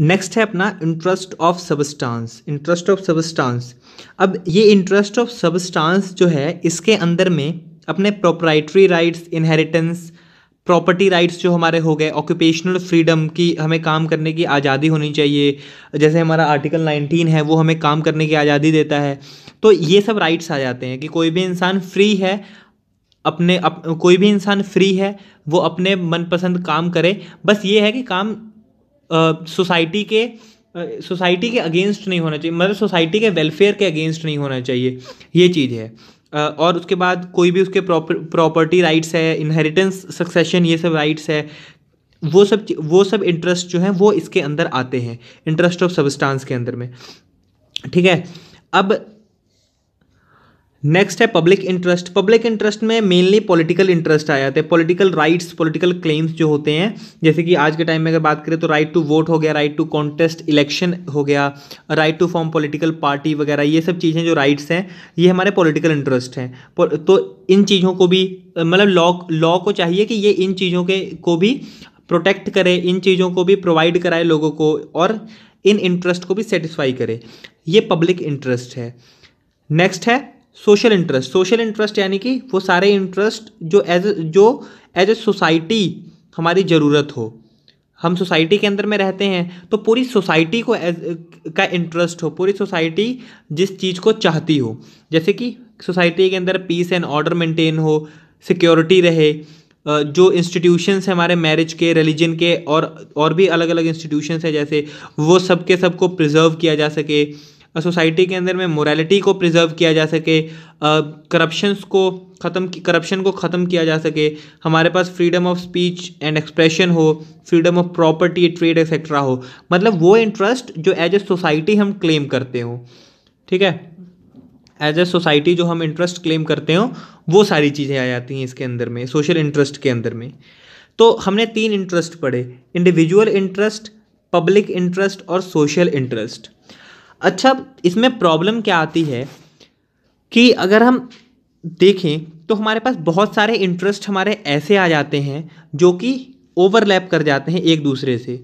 next है अपना interest of substance interest of substance अब ये इंटरेस्ट ऑफ सबस्टांस जो है इसके अंदर में अपने proprietary rights inheritance property rights जो हमारे हो गए ऑक्यूपेशनल फ्रीडम की हमें काम करने की आज़ादी होनी चाहिए जैसे हमारा आर्टिकल 19 है वो हमें काम करने की आज़ादी देता है तो ये सब राइट्स आ जाते हैं कि कोई भी इंसान फ्री है अपने अप, कोई भी इंसान फ्री है वो अपने मनपसंद काम करे बस ये है कि काम सोसाइटी के सोसाइटी के अगेंस्ट नहीं होना चाहिए मतलब सोसाइटी के वेलफेयर के अगेंस्ट नहीं होना चाहिए ये चीज़ है और उसके बाद कोई भी उसके प्रॉपर्टी राइट्स है इनहेरिटेंस सक्सेशन ये सब राइट्स है वो सब वो सब इंटरेस्ट जो हैं वो इसके अंदर आते हैं इंटरेस्ट ऑफ सबस्टांस के अंदर में ठीक है अब नेक्स्ट है पब्लिक इंटरेस्ट पब्लिक इंटरेस्ट में मेनली पॉलिटिकल इंटरेस्ट आ जाते हैं पॉलिटिकल राइट्स पॉलिटिकल क्लेम्स जो होते हैं जैसे कि आज के टाइम में अगर बात करें तो राइट टू वोट हो गया राइट टू कॉन्टेस्ट इलेक्शन हो गया right to form political party वगैरह ये सब चीज़ें जो राइट्स हैं ये हमारे पॉलिटिकल इंटरेस्ट हैं तो इन चीज़ों को भी मतलब लॉ लॉ को चाहिए कि ये इन चीज़ों के को भी प्रोटेक्ट करे इन चीज़ों को भी प्रोवाइड कराए लोगों को और इन इंटरेस्ट को भी सेटिस्फाई करे ये पब्लिक इंटरेस्ट है नेक्स्ट है सोशल इंटरेस्ट सोशल इंटरेस्ट यानी कि वो सारे इंटरेस्ट जो एज जो एज ए सोसाइटी हमारी ज़रूरत हो हम सोसाइटी के अंदर में रहते हैं तो पूरी सोसाइटी को एज का इंटरेस्ट हो पूरी सोसाइटी जिस चीज़ को चाहती हो जैसे कि सोसाइटी के अंदर पीस एंड ऑर्डर मेंटेन हो सिक्योरिटी रहे जो इंस्टीट्यूशंस हैं हमारे मैरिज के रिलीजन के और और भी अलग अलग इंस्टीट्यूशंस हैं जैसे वो सब के सब को प्रिजर्व किया जा सके सोसाइटी के अंदर में मोरालिटी को प्रिजर्व किया जा सके करप्शन को ख़त्म करप्शन को ख़त्म किया जा सके हमारे पास freedom of speech and expression हो freedom of property trade etcetera हो मतलब वो इंटरेस्ट जो एज ए सोसाइटी हम क्लेम करते हो ठीक है एज ए सोसाइटी जो हम इंटरेस्ट क्लेम करते हो वो सारी चीज़ें आ जाती हैं इसके अंदर में सोशल इंटरेस्ट के अंदर में तो हमने तीन इंटरेस्ट पढ़े इंडिविजुअल इंटरेस्ट पब्लिक इंटरेस्ट और सोशल इंटरेस्ट अच्छा इसमें प्रॉब्लम क्या आती है कि अगर हम देखें तो हमारे पास बहुत सारे इंटरेस्ट हमारे ऐसे आ जाते हैं जो कि ओवरलैप कर जाते हैं एक दूसरे से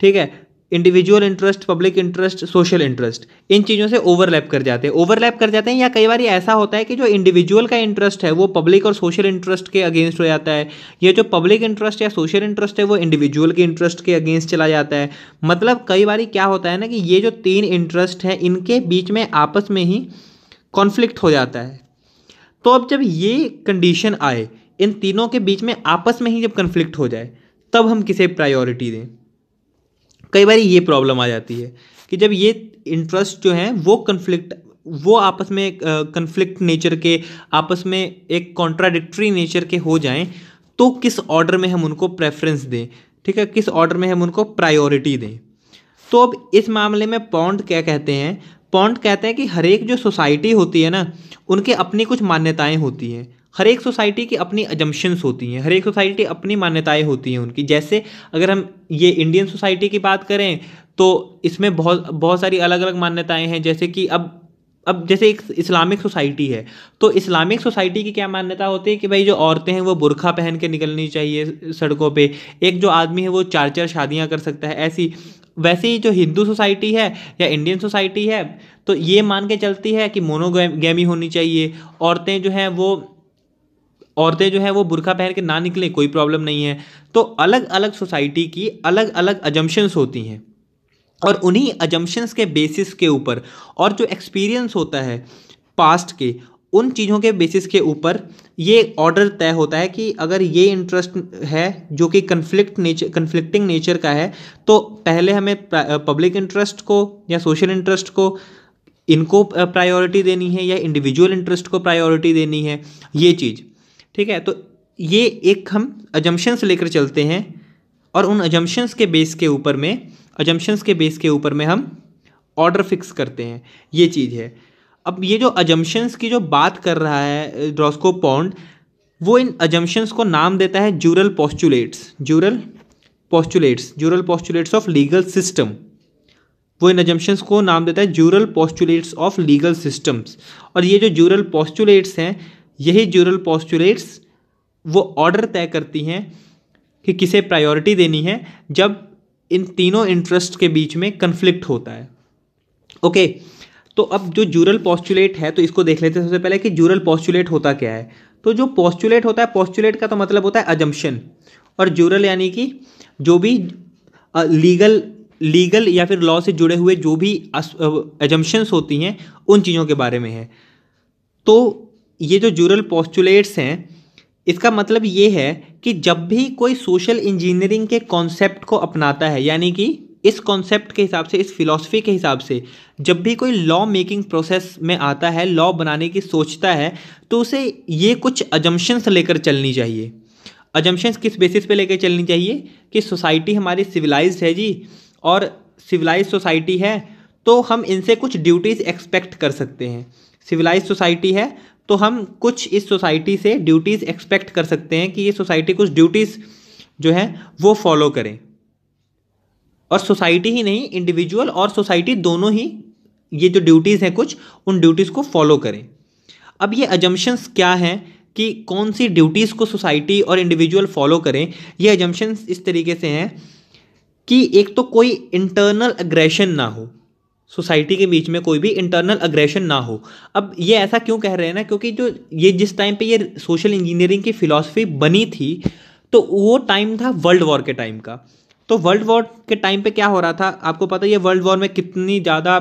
ठीक है individual interest public interest social interest इन चीज़ों से ओवरलैप कर जाते हैं ओवरलैप कर जाते हैं या कई बार ऐसा होता है कि जो इंडिविजुअल का इंटरेस्ट है वो पब्लिक और सोशल इंटरेस्ट के अगेंस्ट हो जाता है या जो पब्लिक इंटरेस्ट या सोशल इंटरेस्ट है वो इंडिविजुअल के इंटरेस्ट के अगेंस्ट चला जाता है मतलब कई बार क्या होता है ना कि ये जो तीन इंटरेस्ट हैं इनके बीच में आपस में ही कॉन्फ्लिक्ट हो जाता है तो अब जब ये कंडीशन आए इन तीनों के बीच में आपस में ही जब कन्फ्लिक्ट हो जाए तब हम किसे प्रायोरिटी दें कई बार ये प्रॉब्लम आ जाती है कि जब ये इंटरेस्ट जो है वो कन्फ्लिक्ट वो आपस में कन्फ्लिक्ट नेचर के आपस में एक कॉन्ट्राडिक्ट्री नेचर के हो जाएं तो किस ऑर्डर में हम उनको प्रेफरेंस दें ठीक है किस ऑर्डर में हम उनको प्रायोरिटी दें तो अब इस मामले में पॉन्ड क्या कहते हैं पॉन्ड कहते हैं कि हर एक जो सोसाइटी होती है ना उनके अपनी कुछ मान्यताएं होती हैं हर एक सोसाइटी की अपनी एजम्पन्स होती हैं हर एक सोसाइटी अपनी मान्यताएं होती हैं उनकी जैसे अगर हम ये इंडियन सोसाइटी की बात करें तो इसमें बहुत बहुत सारी अलग अलग मान्यताएं हैं जैसे कि अब अब जैसे एक इस्लामिक सोसाइटी है तो इस्लामिक सोसाइटी की क्या मान्यता होती है कि भाई जो औरतें हैं वो बुरखा पहन के निकलनी चाहिए सड़कों पे एक जो आदमी है वो चार चार शादियां कर सकता है ऐसी वैसे ही जो हिंदू सोसाइटी है या इंडियन सोसाइटी है तो ये मान के चलती है कि मोनोगेमी होनी चाहिए औरतें जो हैं वो औरतें जो है वो बुरखा पहन के ना निकलें कोई प्रॉब्लम नहीं है तो अलग अलग सोसाइटी की अलग अलग अजम्पन्स होती हैं और उन्हीं अजम्पन्स के बेसिस के ऊपर और जो एक्सपीरियंस होता है पास्ट के उन चीज़ों के बेसिस के ऊपर ये ऑर्डर तय होता है कि अगर ये इंटरेस्ट है जो कि कन्फ्लिक्ट नेचर कन्फ्लिक्टिंग नेचर का है तो पहले हमें पब्लिक इंटरेस्ट को या सोशल इंटरेस्ट को इनको प्रायोरिटी देनी है या इंडिविजुअल इंटरेस्ट को प्रायोरिटी देनी है ये चीज़ ठीक है तो ये एक हम अजम्पन्स लेकर चलते हैं और उन अजम्पन्स के बेस के ऊपर में अजम्पन्स के बेस के ऊपर में हम ऑर्डर फिक्स करते हैं ये चीज़ है अब ये जो अजम्पन्स की जो बात कर रहा है ड्रॉस्को पॉन्ड वो इन अजम्पन्स को नाम देता है jural postulates jural postulates jural postulates of legal system वो इन अजम्पन्स को नाम देता है jural postulates of legal systems और ये जो जूरल पॉस्टुलेट्स हैं यही जूरल पॉस्टुलेट्स वो ऑर्डर तय करती हैं कि किसे प्रायोरिटी देनी है जब इन तीनों इंटरेस्ट के बीच में कन्फ्लिक्ट होता है ओके तो अब जो जूरल पॉस्टुलेट है तो इसको देख लेते हैं सबसे पहले कि जूरल पॉस्टुलेट होता क्या है तो जो पॉस्टुलेट होता है पॉस्टुलेट का तो मतलब होता है अजम्पशन और जूरल यानी कि जो भी लीगल लीगल या फिर लॉ से जुड़े हुए जो भी एजम्पन्स होती हैं उन चीज़ों के बारे में है तो ये जो जूरल पोस्टुलेट्स हैं इसका मतलब ये है कि जब भी कोई सोशल इंजीनियरिंग के कॉन्सेप्ट को अपनाता है यानी कि इस कॉन्सेप्ट के हिसाब से इस फिलॉसफी के हिसाब से जब भी कोई लॉ मेकिंग प्रोसेस में आता है लॉ बनाने की सोचता है तो उसे ये कुछ अजम्पन्स लेकर चलनी चाहिए अजम्पन्स किस बेसिस पे लेकर चलनी चाहिए कि सोसाइटी हमारी सिविलाइज है जी और सिविलाइज सोसाइटी है तो हम इनसे कुछ ड्यूटीज़ एक्सपेक्ट कर सकते हैं सिविलाइज सोसाइटी है तो हम कुछ इस सोसाइटी से ड्यूटीज़ एक्सपेक्ट कर सकते हैं कि ये सोसाइटी कुछ ड्यूटीज़ जो है वो फॉलो करें और सोसाइटी ही नहीं इंडिविजुअल और सोसाइटी दोनों ही ये जो ड्यूटीज़ हैं कुछ उन ड्यूटीज़ को फॉलो करें अब ये एजम्पन्स क्या हैं कि कौन सी ड्यूटीज़ को सोसाइटी और इंडिविजुअल फॉलो करें ये एजम्पन्स इस तरीके से हैं कि एक तो कोई इंटरनल अग्रेशन ना हो सोसाइटी के बीच में कोई भी इंटरनल अग्रेशन ना हो अब ये ऐसा क्यों कह रहे हैं ना क्योंकि जो ये जिस टाइम पे ये सोशल इंजीनियरिंग की फ़िलासफ़ी बनी थी तो वो टाइम था वर्ल्ड वॉर के टाइम का तो वर्ल्ड वॉर के टाइम पे क्या हो रहा था आपको पता है ये वर्ल्ड वॉर में कितनी ज़्यादा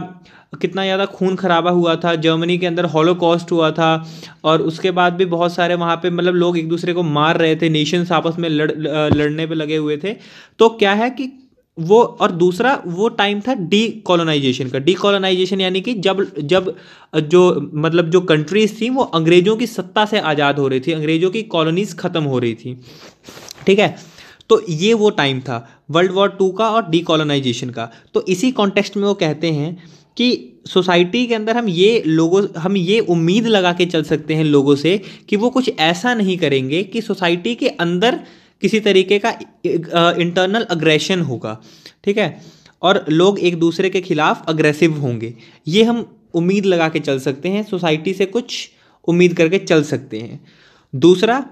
कितना ज़्यादा खून खराबा हुआ था जर्मनी के अंदर हॉलोकॉस्ट हुआ था और उसके बाद भी बहुत सारे वहाँ पे मतलब लोग एक दूसरे को मार रहे थे नेशंस आपस में लड़ लड़ने पे लगे हुए थे तो क्या है कि वो और दूसरा वो टाइम था डी कॉलोनाइजेशन का डी कॉलोनाइजेशन यानी कि जब जब जो मतलब जो कंट्रीज थी वो अंग्रेज़ों की सत्ता से आज़ाद हो रही थी अंग्रेज़ों की कॉलोनीज ख़त्म हो रही थी ठीक है तो ये वो टाइम था वर्ल्ड वॉर टू का और डी कॉलोनाइजेशन का तो इसी कॉन्टेक्स्ट में वो कहते हैं कि सोसाइटी के अंदर हम ये लोगों हम ये उम्मीद लगा के चल सकते हैं लोगों से कि वो कुछ ऐसा नहीं करेंगे कि सोसाइटी के अंदर किसी तरीके का इंटरनल अग्रेशन होगा ठीक है और लोग एक दूसरे के खिलाफ अग्रेसिव होंगे ये हम उम्मीद लगा के चल सकते हैं सोसाइटी से कुछ उम्मीद करके चल सकते हैं दूसरा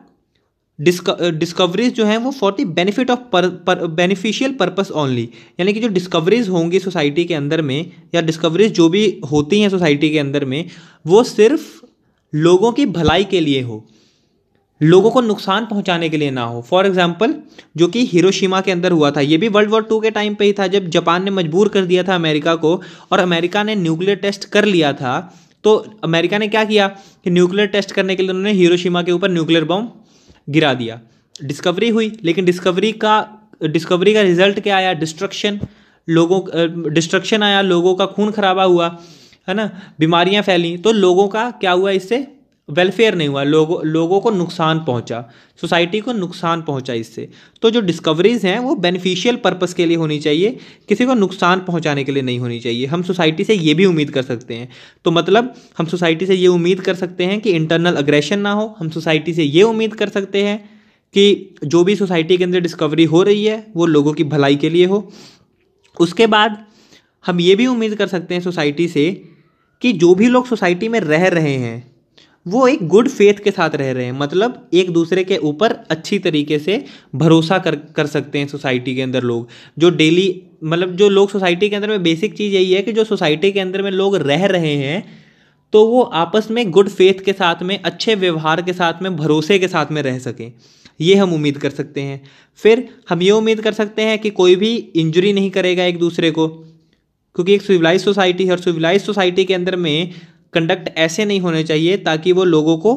डिस्कवरीज जो हैं वो फॉर द बेनिफिट ऑफ पर बेनिफिशियल पर्पस ओनली यानी कि जो डिस्कवरीज होंगी सोसाइटी के अंदर में या डिस्कवरीज जो भी होती हैं सोसाइटी के अंदर में वो सिर्फ लोगों की भलाई के लिए हो लोगों को नुकसान पहुंचाने के लिए ना हो फॉर एग्जाम्पल जो कि हिरोशिमा के अंदर हुआ था ये भी वर्ल्ड वॉर टू के टाइम पे ही था जब जापान ने मजबूर कर दिया था अमेरिका को और अमेरिका ने न्यूक्लियर टेस्ट कर लिया था तो अमेरिका ने क्या किया कि न्यूक्लियर टेस्ट करने के लिए उन्होंने हिरोशिमा के ऊपर न्यूक्लियर बम गिरा दिया डिस्कवरी हुई लेकिन डिस्कवरी का डिस्कवरी का रिजल्ट क्या आया डिस्ट्रक्शन लोगों डिस्ट्रक्शन आया लोगों का खून खराबा हुआ है ना बीमारियां फैली तो लोगों का क्या हुआ इससे वेलफेयर नहीं हुआ लोगों लोगों को नुकसान पहुंचा सोसाइटी को नुकसान पहुंचा इससे तो जो डिस्कवरीज हैं वो बेनिफिशियल पर्पस के लिए होनी चाहिए किसी को नुकसान पहुंचाने के लिए नहीं होनी चाहिए हम सोसाइटी से ये भी उम्मीद कर सकते हैं तो मतलब हम सोसाइटी से ये उम्मीद कर सकते हैं कि इंटरनल अग्रेशन ना हो हम सोसाइटी से ये उम्मीद कर सकते हैं कि जो भी सोसाइटी के अंदर डिस्कवरी हो रही है वो लोगों की भलाई के लिए हो उसके बाद हम ये भी उम्मीद कर सकते हैं सोसाइटी से कि जो भी लोग सोसाइटी में रह रहे हैं वो एक गुड फेथ के साथ रह रहे हैं मतलब एक दूसरे के ऊपर अच्छी तरीके से भरोसा कर कर सकते हैं सोसाइटी के अंदर लोग जो डेली मतलब जो लोग सोसाइटी के अंदर में बेसिक चीज़ यही है कि जो सोसाइटी के अंदर में लोग रह रहे हैं तो वो आपस में गुड फेथ के साथ में अच्छे व्यवहार के साथ में भरोसे के साथ में रह सकें ये हम उम्मीद कर सकते हैं फिर हम ये उम्मीद कर सकते हैं कि कोई भी इंजरी नहीं करेगा एक दूसरे को क्योंकि एक सिविलाइज सोसाइटी है और सिविलाइज सोसाइटी के अंदर में कंडक्ट ऐसे नहीं होने चाहिए ताकि वो लोगों को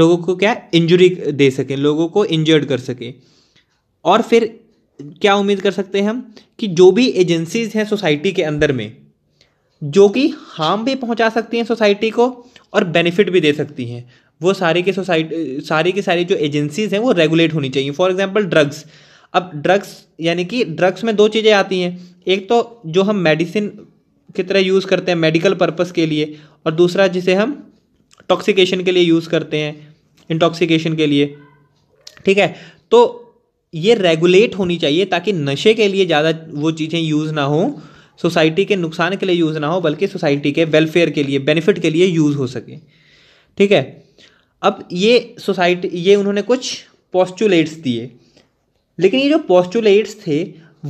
लोगों को क्या इंजरी दे सकें लोगों को इंजर्ड कर सकें और फिर क्या उम्मीद कर सकते हैं हम कि जो भी एजेंसीज हैं सोसाइटी के अंदर में जो कि हार्म भी पहुंचा सकती हैं सोसाइटी को और बेनिफिट भी दे सकती हैं वो सारी के सोसाइटी सारी की सारी जो एजेंसीज हैं वो रेगुलेट होनी चाहिए फॉर एग्जाम्पल ड्रग्स अब ड्रग्स यानी कि ड्रग्स में दो चीज़ें आती हैं एक तो जो हम मेडिसिन किस तरह यूज़ करते हैं मेडिकल पर्पस के लिए और दूसरा जिसे हम टॉक्सिकेशन के लिए यूज़ करते हैं इंटॉक्सिकेशन के लिए ठीक है तो ये रेगुलेट होनी चाहिए ताकि नशे के लिए ज़्यादा वो चीज़ें यूज़ ना हो सोसाइटी के नुकसान के लिए यूज़ ना हो बल्कि सोसाइटी के वेलफेयर के लिए बेनिफिट के लिए यूज़ हो सके ठीक है अब ये सोसाइटी ये उन्होंने कुछ पॉस्टुलेट्स दिए लेकिन ये जो पॉस्टुलेट्स थे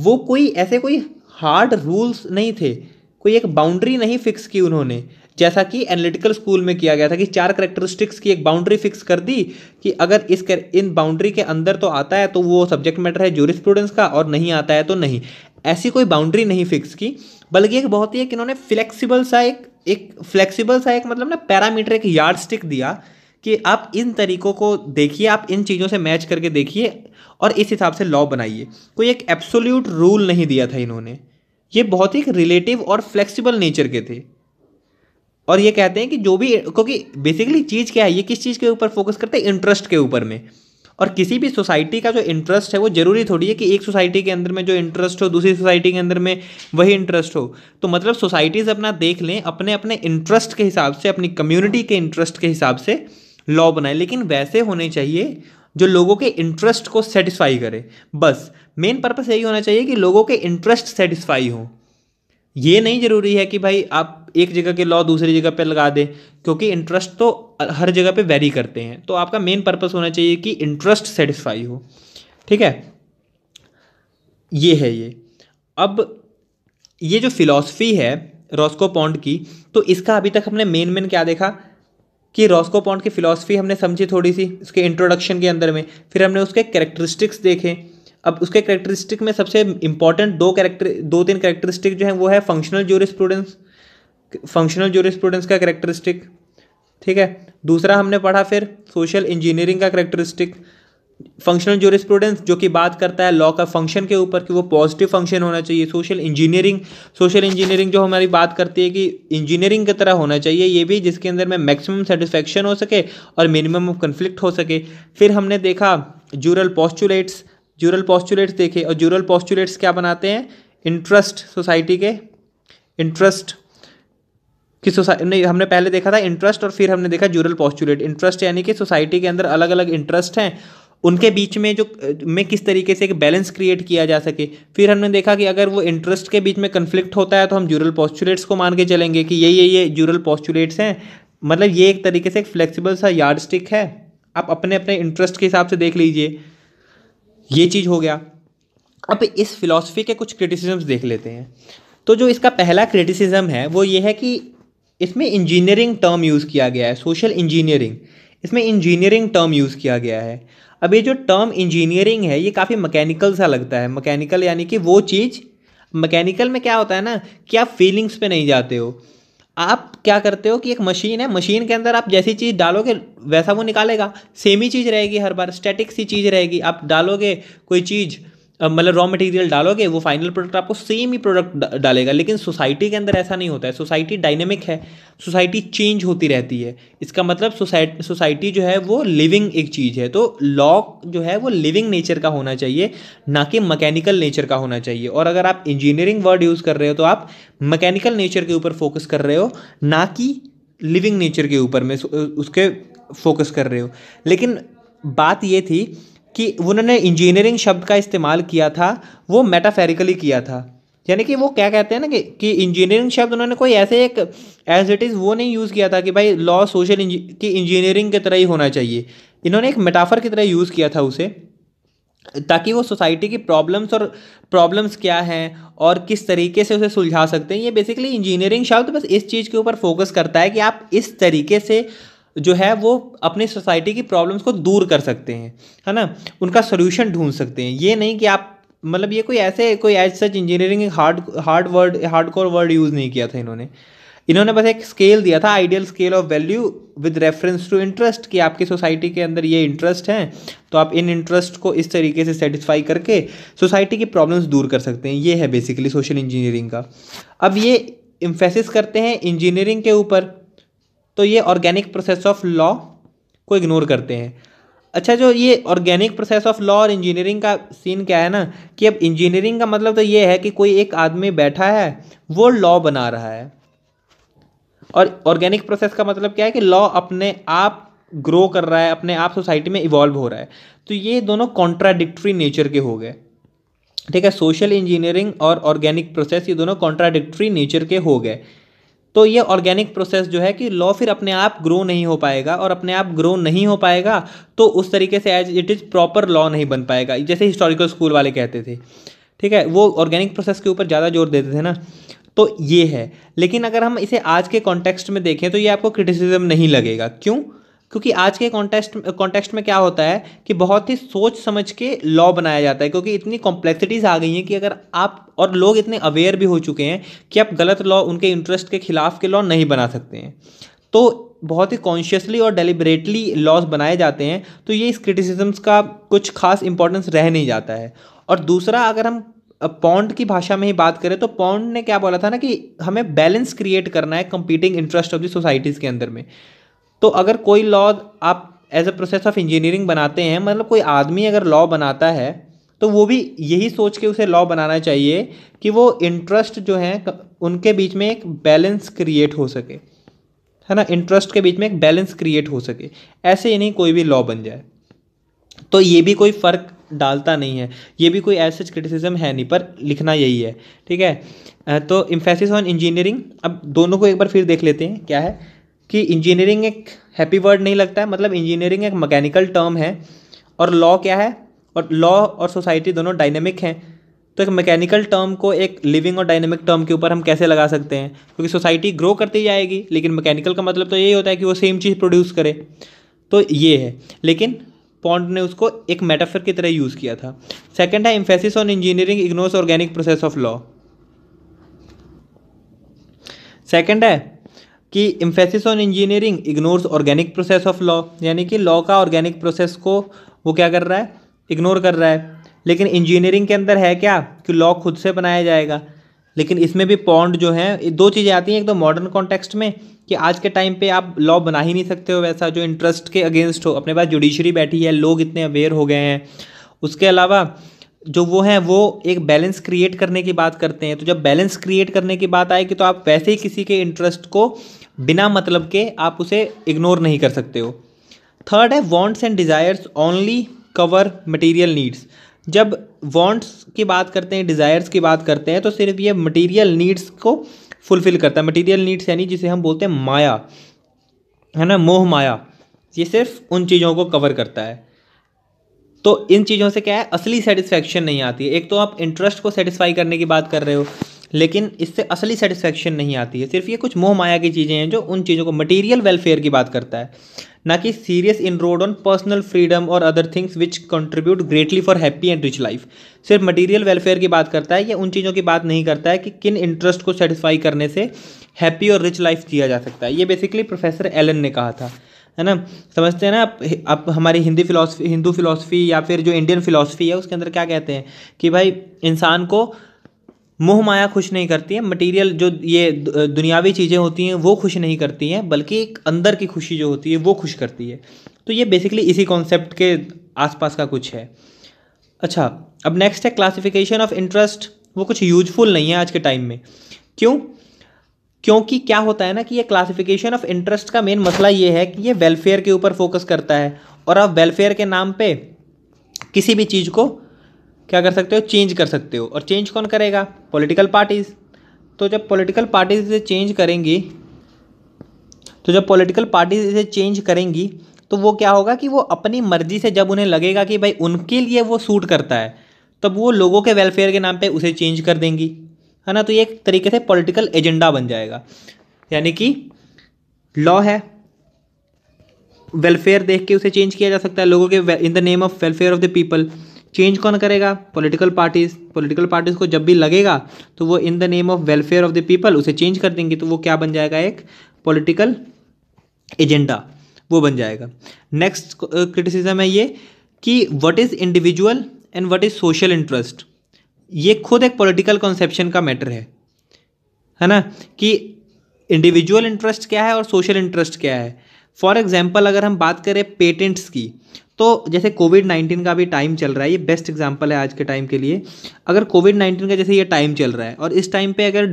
वो कोई ऐसे कोई हार्ड रूल्स नहीं थे कोई एक बाउंड्री नहीं फिक्स की उन्होंने जैसा कि एनालिटिकल स्कूल में किया गया था कि चार करेक्टरिस्टिक्स की एक बाउंड्री फिक्स कर दी कि अगर इस कर, इन बाउंड्री के अंदर तो आता है तो वो सब्जेक्ट मैटर है जूरिस्प्रूडेंस का और नहीं आता है तो नहीं ऐसी कोई बाउंड्री नहीं फिक्स की बल्कि एक बहुत ही एक इन्होंने फ्लेक्सिबल सा एक एक फ्लेक्सिबल सा एक मतलब ना पैरामीटर एक यार्ड स्टिक दिया कि आप इन तरीकों को देखिए आप इन चीज़ों से मैच करके देखिए और इस हिसाब से लॉ बनाइए कोई एक एब्सोल्यूट रूल नहीं दिया था इन्होंने ये बहुत ही रिलेटिव और फ्लेक्सिबल नेचर के थे और ये कहते हैं कि जो भी क्योंकि बेसिकली चीज़ क्या है ये किस चीज़ के ऊपर फोकस करते हैं इंटरेस्ट के ऊपर में और किसी भी सोसाइटी का जो इंटरेस्ट है वो जरूरी थोड़ी है कि एक सोसाइटी के अंदर में जो इंटरेस्ट हो दूसरी सोसाइटी के अंदर में वही इंटरेस्ट हो तो मतलब सोसाइटीज़ अपना देख लें अपने अपने इंटरेस्ट के हिसाब से अपनी कम्युनिटी के इंटरेस्ट के हिसाब से लॉ बनाए लेकिन वैसे होने चाहिए जो लोगों के इंटरेस्ट को सेटिस्फाई करे बस मेन पर्पस यही होना चाहिए कि लोगों के इंटरेस्ट सेटिस्फाई हो ये नहीं ज़रूरी है कि भाई आप एक जगह के लॉ दूसरी जगह पे लगा दें क्योंकि इंटरेस्ट तो हर जगह पे वेरी करते हैं तो आपका मेन पर्पस होना चाहिए कि इंटरेस्ट सेटिस्फाई हो ठीक है ये है ये अब ये जो फिलॉसफी है रॉस्को पॉन्ड की तो इसका अभी तक हमने मेन मेन क्या देखा कि रॉस्को पॉन्ड की फिलॉसफी हमने समझी थोड़ी सी उसके इंट्रोडक्शन के अंदर में फिर हमने उसके करेक्टरिस्टिक्स देखे अब उसके करेक्टरिस्टिक में सबसे इंपॉर्टेंट दो करेक्टर दो तीन करेक्टरिस्टिक जो है वो है functional jurisprudence functional jurisprudence का करेक्टरिस्टिक ठीक है दूसरा हमने पढ़ा फिर सोशल इंजीनियरिंग का करेक्टरिस्टिक फंक्शनल जोरिस्प्रूडेंस जो कि बात करता है लॉ का फंक्शन के ऊपर कि वो पॉजिटिव फंक्शन होना चाहिए सोशल इंजीनियरिंग सोशल इंजीनियरिंग जो हमारी बात करती है कि इंजीनियरिंग की तरह होना चाहिए ये भी जिसके अंदर में मैक्सिमम सेटिस्फेक्शन हो सके और मिनिमम ऑफ कन्फ्लिक्ट हो सके फिर हमने देखा जूरल पॉस्टुलेट्स जूरल पॉस्टुलेट्स देखे और जूरल पॉस्टुलेट्स क्या बनाते हैं इंटरेस्ट सोसाइटी के इंटरेस्ट कि सोसाइटी नहीं हमने पहले देखा था इंटरेस्ट और फिर हमने देखा जूरल पॉस्टुलेट इंटरेस्ट यानी कि सोसाइटी के अंदर अलग अलग इंटरेस्ट हैं उनके बीच में जो में किस तरीके से एक बैलेंस क्रिएट किया जा सके फिर हमने देखा कि अगर वो इंटरेस्ट के बीच में कन्फ्लिक्ट होता है तो हम जूरल पॉस्चुलेट्स को मान के चलेंगे कि ये ये ये जूरल पॉस्चुलेट्स हैं मतलब ये एक तरीके से एक फ्लेक्सिबल सा यार्ड स्टिक है आप अपने अपने इंटरेस्ट के हिसाब से देख लीजिए ये चीज़ हो गया अब इस फिलॉसफी के कुछ क्रिटिसिजम्स देख लेते हैं तो जो इसका पहला क्रिटिसिज्म है वो ये है कि इसमें इंजीनियरिंग टर्म यूज़ किया गया है सोशल इंजीनियरिंग इसमें इंजीनियरिंग टर्म यूज़ किया गया है अब ये जो टर्म इंजीनियरिंग है ये काफ़ी मैकेनिकल सा लगता है मैकेनिकल यानी कि वो चीज़ मैकेनिकल में क्या होता है ना कि आप फीलिंग्स पे नहीं जाते हो आप क्या करते हो कि एक मशीन है मशीन के अंदर आप जैसी चीज़ डालोगे वैसा वो निकालेगा सेम ही चीज़ रहेगी हर बार स्टैटिक सी चीज़ रहेगी आप डालोगे कोई चीज़ मतलब रॉ मटेरियल डालोगे वो फाइनल प्रोडक्ट आपको सेम ही प्रोडक्ट डालेगा लेकिन सोसाइटी के अंदर ऐसा नहीं होता है सोसाइटी डायनेमिक है सोसाइटी चेंज होती रहती है इसका मतलब सोसाइटी सोसाइटी जो है वो लिविंग एक चीज़ है तो लॉ जो है वो लिविंग नेचर का होना चाहिए ना कि मकैनिकल नेचर का होना चाहिए और अगर आप इंजीनियरिंग वर्ड यूज़ कर रहे हो तो आप मकैनिकल नेचर के ऊपर फोकस कर रहे हो ना कि लिविंग नेचर के ऊपर में उसके फोकस कर रहे हो लेकिन बात ये थी कि उन्होंने इंजीनियरिंग शब्द का इस्तेमाल किया था वो मेटाफेरिकली किया था यानी कि वो क्या कहते हैं ना कि, कि इंजीनियरिंग शब्द उन्होंने कोई ऐसे एक एज इट इज़ वो नहीं यूज़ किया था कि भाई लॉ सोशल की इंजीनियरिंग की तरह ही होना चाहिए इन्होंने एक मेटाफर की तरह यूज़ किया था उसे ताकि वो सोसाइटी की प्रॉब्लम्स और प्रॉब्लम्स क्या हैं और किस तरीके से उसे सुलझा सकते हैं ये बेसिकली इंजीनियरिंग शब्द बस इस चीज़ के ऊपर फोकस करता है कि आप इस तरीके से जो है वो अपनी सोसाइटी की प्रॉब्लम्स को दूर कर सकते हैं है ना उनका सोल्यूशन ढूंढ सकते हैं ये नहीं कि आप मतलब ये कोई ऐसे कोई as such engineering hard hard word hard core word use नहीं किया था इन्होंने इन्होंने बस एक स्केल दिया था ideal scale of value with reference to interest कि आपकी सोसाइटी के अंदर ये इंटरेस्ट हैं तो आप इन इंटरेस्ट को इस तरीके से सेटिस्फाई करके सोसाइटी की प्रॉब्लम्स दूर कर सकते हैं ये है बेसिकली सोशल इंजीनियरिंग का अब ये इम्फेसिस करते हैं इंजीनियरिंग के ऊपर तो ये ऑर्गेनिक प्रोसेस ऑफ लॉ को इग्नोर करते हैं अच्छा जो ये ऑर्गेनिक प्रोसेस ऑफ लॉ और इंजीनियरिंग का सीन क्या है ना कि अब इंजीनियरिंग का मतलब तो ये है कि कोई एक आदमी बैठा है वो लॉ बना रहा है और ऑर्गेनिक प्रोसेस का मतलब क्या है कि लॉ अपने आप ग्रो कर रहा है अपने आप सोसाइटी में इवॉल्व हो रहा है तो ये दोनों कॉन्ट्राडिक्ट्री नेचर के हो गए ठीक है सोशल इंजीनियरिंग और ऑर्गेनिक प्रोसेस ये दोनों कॉन्ट्राडिक्ट्री नेचर के हो गए तो ये ऑर्गेनिक प्रोसेस जो है कि लॉ फिर अपने आप ग्रो नहीं हो पाएगा और अपने आप ग्रो नहीं हो पाएगा तो उस तरीके से as it is proper law नहीं बन पाएगा जैसे हिस्टोरिकल स्कूल वाले कहते थे ठीक है वो ऑर्गेनिक प्रोसेस के ऊपर ज़्यादा जोर देते थे ना तो ये है लेकिन अगर हम इसे आज के कॉन्टेक्स्ट में देखें तो ये आपको क्रिटिसिज्म नहीं लगेगा क्यों क्योंकि आज के कॉन्टेस्ट कॉन्टेक्स्ट में क्या होता है कि बहुत ही सोच समझ के लॉ बनाया जाता है क्योंकि इतनी कॉम्प्लेक्सिटीज़ आ गई हैं कि अगर आप और लोग इतने अवेयर भी हो चुके हैं कि आप गलत लॉ उनके इंटरेस्ट के खिलाफ के लॉ नहीं बना सकते हैं तो बहुत ही कॉन्शियसली और डेलिबरेटली लॉज बनाए जाते हैं तो ये इस क्रिटिसिजम्स का कुछ खास इंपॉर्टेंस रह नहीं जाता है और दूसरा अगर हम पॉन्ड की भाषा में ही बात करें तो पॉन्ड ने क्या बोला था ना कि हमें बैलेंस क्रिएट करना है competing interest of the societies के अंदर में तो अगर कोई लॉ आप as a process of engineering बनाते हैं मतलब कोई आदमी अगर लॉ बनाता है तो वो भी यही सोच के उसे लॉ बनाना चाहिए कि वो इंटरेस्ट जो है उनके बीच में एक बैलेंस क्रिएट हो सके है ना इंटरेस्ट के बीच में एक बैलेंस क्रिएट हो सके ऐसे ही नहीं कोई भी लॉ बन जाए तो ये भी कोई फ़र्क डालता नहीं है ये भी कोई ऐसे क्रिटिसिज्म है नहीं पर लिखना यही है ठीक है तो इम्फेसिस ऑन इंजीनियरिंग अब दोनों को एक बार फिर देख लेते हैं क्या है कि इंजीनियरिंग एक हैप्पी वर्ड नहीं लगता है मतलब इंजीनियरिंग एक मैकेनिकल टर्म है और लॉ क्या है और लॉ और सोसाइटी दोनों डायनेमिक हैं तो एक मैकेनिकल टर्म को एक लिविंग और डायनेमिक टर्म के ऊपर हम कैसे लगा सकते हैं क्योंकि सोसाइटी ग्रो करती जाएगी लेकिन मैकेनिकल का मतलब तो यही होता है कि वो सेम चीज़ प्रोड्यूस करे तो ये है लेकिन पॉन्ड ने उसको एक मेटाफर की तरह यूज़ किया था सेकेंड है emphasis on engineering ignores organic process of law second है कि emphasis on engineering ignores organic process of law यानी कि लॉ का ऑर्गेनिक प्रोसेस को वो क्या कर रहा है इग्नोर कर रहा है लेकिन इंजीनियरिंग के अंदर है क्या कि लॉ खुद से बनाया जाएगा लेकिन इसमें भी पॉन्ड जो है दो चीज़ें आती हैं एक तो मॉडर्न कॉन्टेक्स्ट में कि आज के टाइम पे आप लॉ बना ही नहीं सकते हो वैसा जो इंटरेस्ट के अगेंस्ट हो अपने पास जुडिशरी बैठी है लोग इतने अवेयर हो गए हैं उसके अलावा जो वो हैं वो एक बैलेंस क्रिएट करने की बात करते हैं तो जब बैलेंस क्रिएट करने की बात आएगी तो आप वैसे ही किसी के इंटरेस्ट को बिना मतलब के आप उसे इग्नोर नहीं कर सकते हो थर्ड है wants and desires only cover material needs जब वॉन्ट्स की बात करते हैं डिज़ायर्स की बात करते हैं तो सिर्फ ये मटेरियल नीड्स को फुलफिल करता है मटेरियल नीड्स यानी जिसे हम बोलते हैं माया है ना मोह माया ये सिर्फ उन चीज़ों को कवर करता है तो इन चीज़ों से क्या है असली सेटिस्फैक्शन नहीं आती है एक तो आप इंटरेस्ट को सेटिस्फाई करने की बात कर रहे हो लेकिन इससे असली सेटिस्फैक्शन नहीं आती है सिर्फ ये कुछ मोह माया की चीज़ें हैं जो उन चीज़ों को मटेरियल वेलफेयर की बात करता है ना कि serious inroad on personal freedom और other things which contribute greatly for happy and rich life सिर्फ मटेरियल वेलफेयर की बात करता है या उन चीज़ों की बात नहीं करता है कि किन इंटरेस्ट को सेटिस्फाई करने से हैप्पी और रिच लाइफ किया जा सकता है ये बेसिकली प्रोफेसर एलन ने कहा था है ना समझते हैं ना आप आप हमारी हिंदी फिलोसफी हिंदू फिलासफ़ी या फिर जो इंडियन फिलासफ़ी है उसके अंदर क्या कहते हैं कि भाई इंसान को मोह माया खुश नहीं करती है मटेरियल जो ये दुनियावी चीज़ें होती हैं वो खुश नहीं करती हैं बल्कि एक अंदर की खुशी जो होती है वो खुश करती है तो ये बेसिकली इसी कॉन्सेप्ट के आसपास का कुछ है अच्छा अब नेक्स्ट है क्लासिफिकेशन ऑफ इंटरेस्ट वो कुछ यूजफुल नहीं है आज के टाइम में क्यों क्योंकि क्या होता है ना कि ये क्लासिफिकेशन ऑफ इंटरेस्ट का मेन मसला ये है कि ये वेलफेयर के ऊपर फोकस करता है और आप वेलफेयर के नाम पे किसी भी चीज़ को क्या कर सकते हो चेंज कर सकते हो और चेंज कौन करेगा पॉलिटिकल पार्टीज़ तो जब पॉलिटिकल पार्टीज इसे चेंज करेंगी तो जब पॉलिटिकल पार्टीज इसे चेंज करेंगी तो वो क्या होगा कि वो अपनी मर्जी से जब उन्हें लगेगा कि भाई उनके लिए वो सूट करता है तब वो लोगों के वेलफेयर के नाम पे उसे चेंज कर देंगी है ना तो ये एक तरीके से पॉलिटिकल एजेंडा बन जाएगा यानी कि लॉ है वेलफेयर देख के उसे चेंज किया जा सकता है लोगों के in the name of welfare of the people change कौन करेगा पॉलिटिकल पार्टीज पॉलिटिकल पार्टीज को जब भी लगेगा तो वो in the name of welfare of the people उसे चेंज कर देंगे तो वो क्या बन जाएगा एक पॉलिटिकल एजेंडा वो बन जाएगा नेक्स्ट क्रिटिसिज्म uh, है ये कि what is individual and what is social interest ये खुद एक पॉलिटिकल कॉन्सेप्शन का मैटर है है ना कि इंडिविजुअल इंटरेस्ट क्या है और सोशल इंटरेस्ट क्या है फॉर एग्जाम्पल अगर हम बात करें पेटेंट्स की तो जैसे कोविड नाइन्टीन का भी टाइम चल रहा है ये बेस्ट एग्जाम्पल है आज के टाइम के लिए अगर कोविड नाइन्टीन का जैसे ये टाइम चल रहा है और इस टाइम पे अगर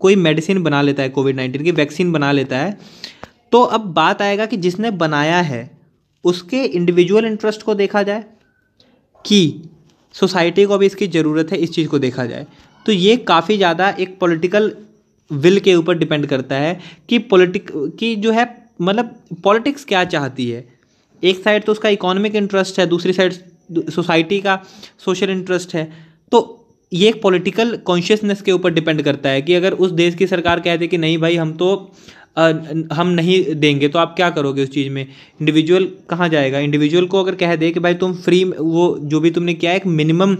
कोई मेडिसिन बना लेता है कोविड नाइन्टीन की वैक्सीन बना लेता है तो अब बात आएगा कि जिसने बनाया है उसके इंडिविजुअल इंटरेस्ट को देखा जाए कि सोसाइटी को भी इसकी ज़रूरत है इस चीज़ को देखा जाए तो ये काफ़ी ज़्यादा एक पॉलिटिकल विल के ऊपर डिपेंड करता है कि पॉलिटिक की जो है मतलब पॉलिटिक्स क्या चाहती है एक साइड तो उसका इकोनॉमिक इंटरेस्ट है दूसरी साइड सोसाइटी का सोशल इंटरेस्ट है तो ये एक पॉलिटिकल कॉन्शियसनेस के ऊपर डिपेंड करता है कि अगर उस देश की सरकार कह दे कि नहीं भाई हम तो हम नहीं देंगे तो आप क्या करोगे उस चीज़ में इंडिविजुअल कहाँ जाएगा इंडिविजुअल को अगर कह दे कि भाई तुम फ्री वो जो भी तुमने किया है एक मिनिमम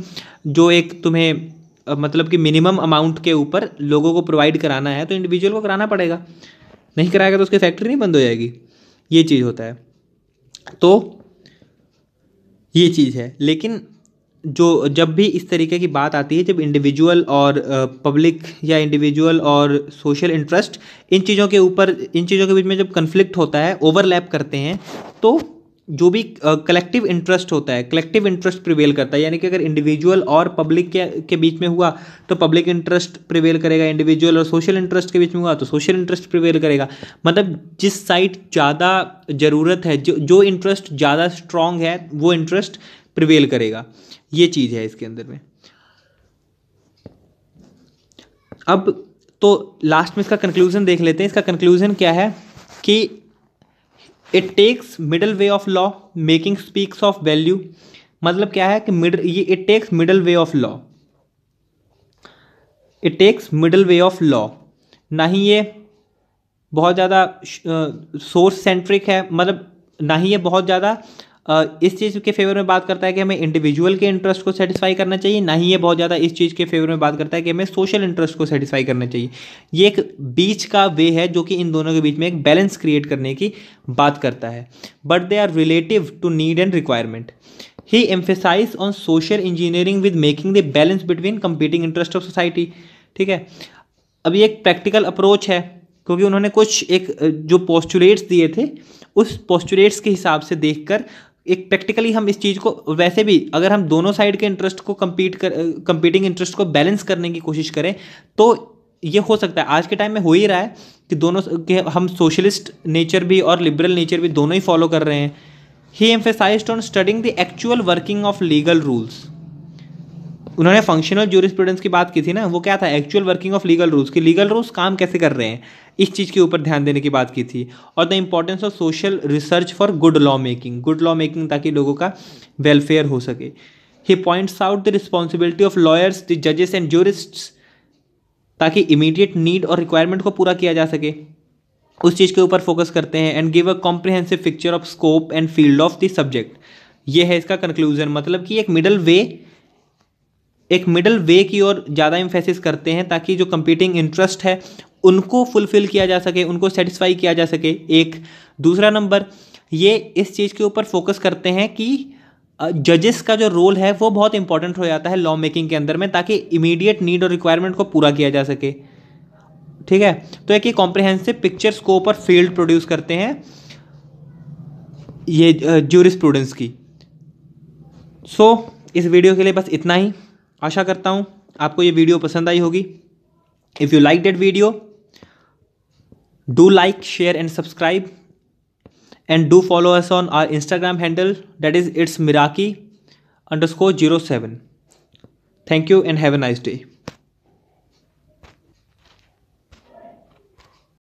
जो एक तुम्हें मतलब कि मिनिमम अमाउंट के ऊपर लोगों को प्रोवाइड कराना है तो इंडिविजुअल को कराना पड़ेगा नहीं कराएगा तो उसकी फैक्ट्री नहीं बंद हो जाएगी ये चीज़ होता है तो ये चीज़ है लेकिन जो जब भी इस तरीके की बात आती है जब इंडिविजुअल और पब्लिक या इंडिविजुअल और सोशल इंटरेस्ट इन चीज़ों के ऊपर इन चीज़ों के बीच में जब कन्फ्लिक्ट होता है ओवरलैप करते हैं तो जो भी कलेक्टिव इंटरेस्ट होता है कलेक्टिव इंटरेस्ट प्रिवेल करता है यानी कि अगर इंडिविजुअल और पब्लिक के के बीच में हुआ तो पब्लिक इंटरेस्ट प्रिवेल करेगा इंडिविजुअल और सोशल इंटरेस्ट के बीच में हुआ तो सोशल इंटरेस्ट प्रिवेल करेगा मतलब जिस साइड ज़्यादा ज़रूरत है जो जो इंटरेस्ट ज़्यादा स्ट्रांग है वो इंटरेस्ट प्रिवेल करेगा ये चीज़ है इसके अंदर में अब तो लास्ट में इसका कंक्लूजन देख लेते हैं इसका कंक्लूजन क्या है कि it takes middle way of law making speaks of value मतलब क्या है कि मिडल ये it takes middle way of law it takes middle way of law ना ही ये बहुत ज़्यादा सोर्स सेंट्रिक है मतलब ना ही ये बहुत ज़्यादा इस चीज़ के फेवर में बात करता है कि हमें इंडिविजुअल के इंटरेस्ट को सेटिस्फाई करना चाहिए ना ही ये बहुत ज़्यादा इस चीज़ के फेवर में बात करता है कि हमें सोशल इंटरेस्ट को सेटिस्फाई करना चाहिए ये एक बीच का वे है जो कि इन दोनों के बीच में एक बैलेंस क्रिएट करने की बात करता है but they are relative to need and requirement he emphasize on social engineering with making the balance between competing interest of society ठीक है अब ये एक प्रैक्टिकल अप्रोच है क्योंकि उन्होंने कुछ एक जो पोस्टुलेट्स दिए थे उस पोस्टुलेट्स के हिसाब से देखकर एक प्रैक्टिकली हम इस चीज़ को वैसे भी अगर हम दोनों साइड के इंटरेस्ट को कम्पीट कर कम्पीटिंग इंटरेस्ट को बैलेंस करने की कोशिश करें तो ये हो सकता है आज के टाइम में हो ही रहा है कि दोनों के हम सोशलिस्ट नेचर भी और लिबरल नेचर भी दोनों ही फॉलो कर रहे हैं he emphasize on studying the actual working of legal rules उन्होंने फंक्शनल जूरिस्प्रूडेंस की बात की थी ना वो क्या था actual working of legal rules की लीगल रूल्स काम कैसे कर रहे हैं इस चीज़ के ऊपर ध्यान देने की बात की थी और the importance of social research for good law making good law making ताकि लोगों का वेलफेयर हो सके he points out the responsibility of lawyers the जजेस एंड जोरिस्ट ताकि इमीडिएट नीड और रिक्वायरमेंट को पूरा किया जा सके उस चीज़ के ऊपर फोकस करते हैं and give a comprehensive picture of scope and field of the subject ये है इसका कंक्लूजन मतलब कि एक मिडल वे एक मिडल वे की ओर ज़्यादा इम्फेसिस करते हैं ताकि जो कंपीटिंग इंटरेस्ट है उनको फुलफिल किया जा सके उनको सेटिस्फाई किया जा सके एक दूसरा नंबर ये इस चीज़ के ऊपर फोकस करते हैं कि जजेस का जो रोल है वो बहुत इंपॉर्टेंट हो जाता है लॉ मेकिंग के अंदर में ताकि इमीडिएट नीड और रिक्वायरमेंट को पूरा किया जा सके ठीक है तो एक कॉम्प्रिहेंसिव पिक्चर स्कोप और फील्ड प्रोड्यूस करते हैं ये जूरिस्प्रूडेंस की सो so, इस वीडियो के लिए बस इतना ही आशा करता हूँ आपको ये वीडियो पसंद आई होगी if you like that video do like share and subscribe and do follow us on our Instagram handle that is it's miraki underscore zero seven thank you and have a nice day